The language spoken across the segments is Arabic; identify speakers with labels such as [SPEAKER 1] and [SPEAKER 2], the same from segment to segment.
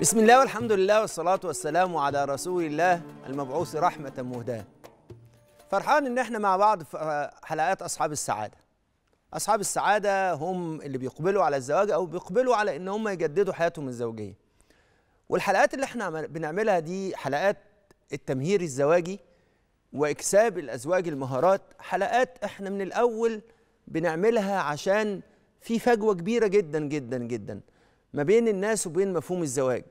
[SPEAKER 1] بسم الله والحمد لله والصلاة والسلام على رسول الله المبعوث رحمة مهداة فرحان إن إحنا مع بعض في آه، حلقات أصحاب السعادة أصحاب السعادة هم اللي بيقبلوا على الزواج أو بيقبلوا على إن هم يجددوا حياتهم الزوجية والحلقات اللي إحنا بنعملها دي حلقات التمهير الزواجي وإكساب الأزواج المهارات حلقات إحنا من الأول بنعملها عشان في فجوة كبيرة جدا جدا جدا ما بين الناس وبين مفهوم الزواج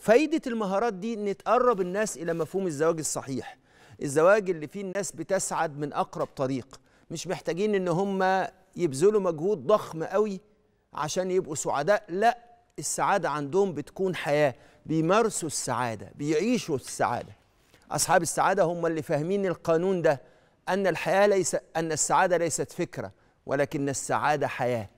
[SPEAKER 1] فايدة المهارات دي إن تقرب الناس إلى مفهوم الزواج الصحيح الزواج اللي فيه الناس بتسعد من أقرب طريق مش محتاجين إن هم يبذلوا مجهود ضخم قوي عشان يبقوا سعداء لا السعادة عندهم بتكون حياة بيمارسوا السعادة بيعيشوا السعادة أصحاب السعادة هم اللي فاهمين القانون ده أن الحياة ليس أن السعادة ليست فكرة ولكن السعادة حياة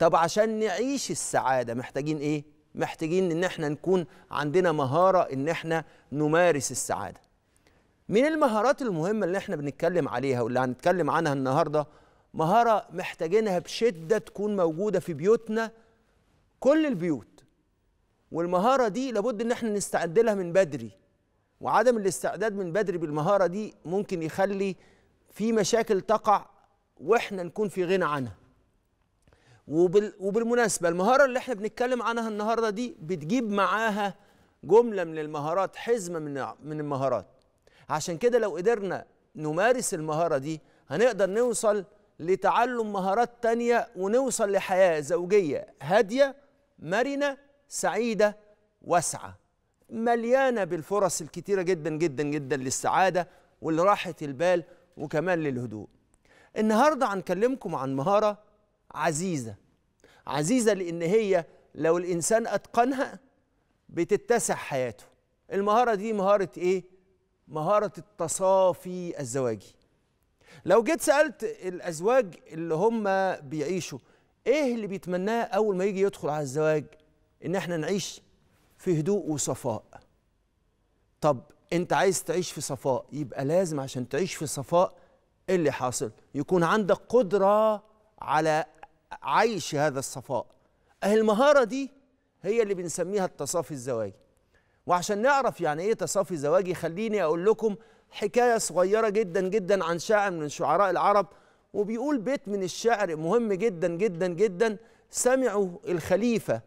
[SPEAKER 1] طب عشان نعيش السعاده محتاجين ايه محتاجين ان احنا نكون عندنا مهاره ان احنا نمارس السعاده من المهارات المهمه اللي احنا بنتكلم عليها واللي هنتكلم عنها النهارده مهاره محتاجينها بشده تكون موجوده في بيوتنا كل البيوت والمهاره دي لابد ان احنا نستعد لها من بدري وعدم الاستعداد من بدري بالمهاره دي ممكن يخلي في مشاكل تقع واحنا نكون في غنى عنها وبال وبالمناسبه المهاره اللي احنا بنتكلم عنها النهارده دي بتجيب معاها جمله من المهارات حزمه من من المهارات عشان كده لو قدرنا نمارس المهاره دي هنقدر نوصل لتعلم مهارات تانية ونوصل لحياه زوجيه هاديه مرنه سعيده واسعه مليانه بالفرص الكتيره جدا جدا جدا للسعاده ولراحه البال وكمان للهدوء النهارده هنكلمكم عن مهاره عزيزة عزيزة لأن هي لو الإنسان أتقنها بتتسع حياته المهارة دي مهارة إيه؟ مهارة التصافي الزواجي لو جيت سألت الأزواج اللي هم بيعيشوا إيه اللي بيتمناه أول ما يجي يدخل على الزواج؟ إن إحنا نعيش في هدوء وصفاء طب أنت عايز تعيش في صفاء يبقى لازم عشان تعيش في صفاء إيه اللي حاصل يكون عندك قدرة على عيش هذا الصفاء المهارة دي هي اللي بنسميها التصافي الزواجي وعشان نعرف يعني ايه تصافي زواجي خليني اقول لكم حكاية صغيرة جدا جدا عن شاعر من شعراء العرب وبيقول بيت من الشعر مهم جدا جدا جدا سمعه الخليفة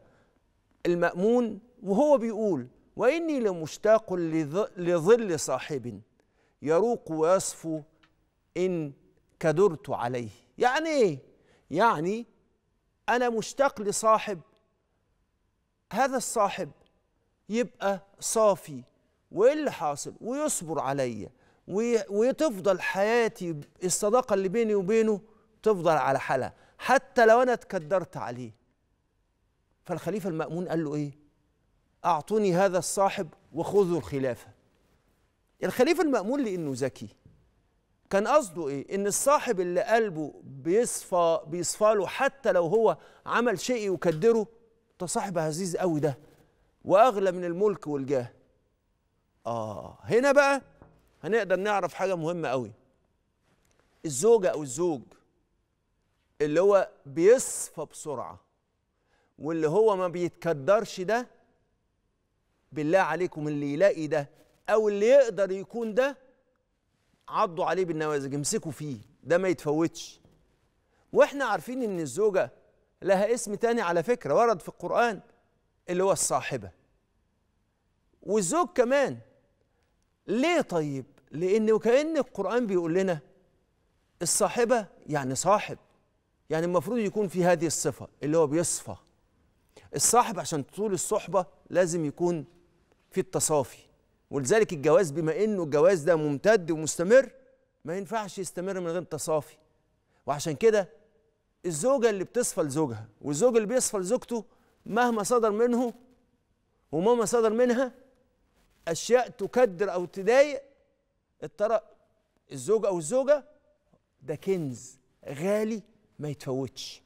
[SPEAKER 1] المأمون وهو بيقول وإني لمشتاق لظل صاحب يروق ويصفو إن كدرت عليه يعني إيه؟ يعني أنا مشتاق لصاحب هذا الصاحب يبقى صافي وإيه اللي حاصل ويصبر عليا وتفضل حياتي الصداقة اللي بيني وبينه تفضل على حالها حتى لو أنا اتكدرت عليه فالخليفة المأمون قال له إيه أعطوني هذا الصاحب وخذوا الخلافة الخليفة المأمون لأنه ذكي كان قصده ايه ان الصاحب اللي قلبه بيصفى بيصفى له حتى لو هو عمل شيء يكدره ده صاحب عزيز قوي ده واغلى من الملك والجاه اه هنا بقى هنقدر نعرف حاجه مهمه قوي الزوجه او الزوج اللي هو بيصفى بسرعه واللي هو ما بيتكدرش ده بالله عليكم اللي يلاقي ده او اللي يقدر يكون ده عضوا عليه بالنوازج امسكوا فيه ده ما يتفوتش واحنا عارفين ان الزوجه لها اسم تاني على فكره ورد في القران اللي هو الصاحبه والزوج كمان ليه طيب لان وكان القران بيقول لنا الصاحبه يعني صاحب يعني المفروض يكون في هذه الصفه اللي هو بيصفى الصاحب عشان طول الصحبه لازم يكون في التصافي ولذلك الجواز بما انه الجواز ده ممتد ومستمر ما ينفعش يستمر من غير تصافي وعشان كده الزوجه اللي بتصفى لزوجها والزوج اللي بيصفى لزوجته مهما صدر منه ومهما صدر منها اشياء تكدر او تضايق اضطر الزوج او الزوجه ده كنز غالي ما يتفوتش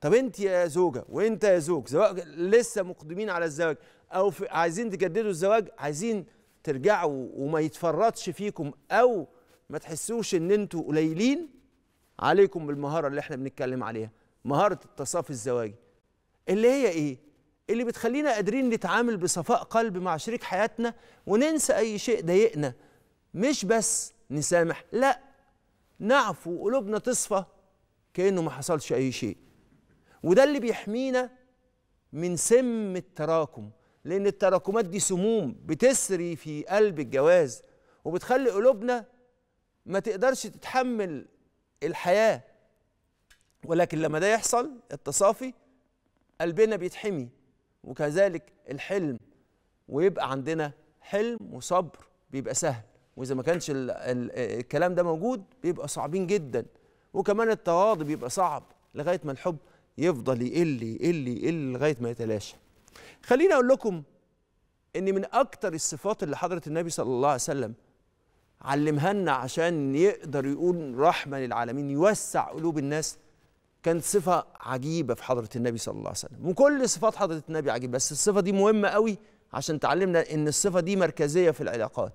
[SPEAKER 1] طب انت يا زوجه وانت يا زوج سواء لسه مقدمين على الزواج او عايزين تجددوا الزواج عايزين ترجعوا وما يتفرطش فيكم او ما تحسوش ان انتوا قليلين عليكم بالمهاره اللي احنا بنتكلم عليها مهاره التصافي الزواجي اللي هي ايه اللي بتخلينا قادرين نتعامل بصفاء قلب مع شريك حياتنا وننسى اي شيء ضايقنا مش بس نسامح لا نعفو وقلوبنا تصفى كانه ما حصلش اي شيء وده اللي بيحمينا من سم التراكم لأن التراكمات دي سموم بتسري في قلب الجواز وبتخلي قلوبنا ما تقدرش تتحمل الحياة ولكن لما ده يحصل التصافي قلبنا بيتحمي وكذلك الحلم ويبقى عندنا حلم وصبر بيبقى سهل واذا ما كانش الـ الـ الكلام ده موجود بيبقى صعبين جدا وكمان التواضع بيبقى صعب لغايه ما الحب يفضل يقل يقل يقل لغايه ما يتلاشى خليني اقول لكم ان من اكتر الصفات اللي حضره النبي صلى الله عليه وسلم علمها لنا عشان يقدر يقول رحمه للعالمين يوسع قلوب الناس كانت صفه عجيبه في حضره النبي صلى الله عليه وسلم وكل صفات حضره النبي عجيبه بس الصفه دي مهمه قوي عشان تعلمنا ان الصفه دي مركزيه في العلاقات